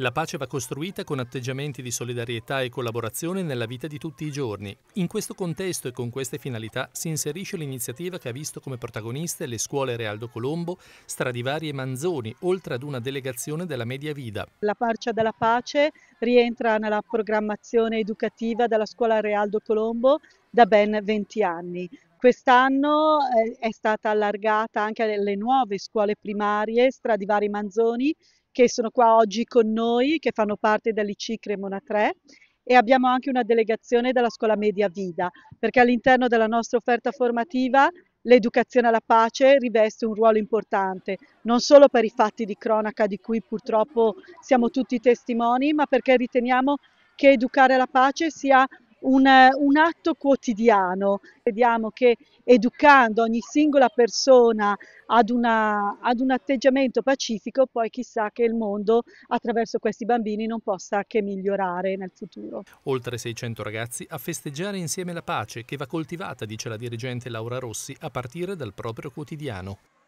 La pace va costruita con atteggiamenti di solidarietà e collaborazione nella vita di tutti i giorni. In questo contesto e con queste finalità si inserisce l'iniziativa che ha visto come protagoniste le scuole Realdo Colombo, Stradivari e Manzoni, oltre ad una delegazione della Media Vida. La Marcia della Pace rientra nella programmazione educativa della scuola Realdo Colombo da ben 20 anni. Quest'anno eh, è stata allargata anche alle nuove scuole primarie Stradivari Manzoni che sono qua oggi con noi, che fanno parte dell'IC Cremona 3 e abbiamo anche una delegazione della scuola media Vida, perché all'interno della nostra offerta formativa l'educazione alla pace riveste un ruolo importante, non solo per i fatti di cronaca di cui purtroppo siamo tutti testimoni, ma perché riteniamo che educare alla pace sia un, un atto quotidiano. Vediamo che educando ogni singola persona ad, una, ad un atteggiamento pacifico, poi chissà che il mondo attraverso questi bambini non possa che migliorare nel futuro. Oltre 600 ragazzi a festeggiare insieme la pace che va coltivata, dice la dirigente Laura Rossi, a partire dal proprio quotidiano.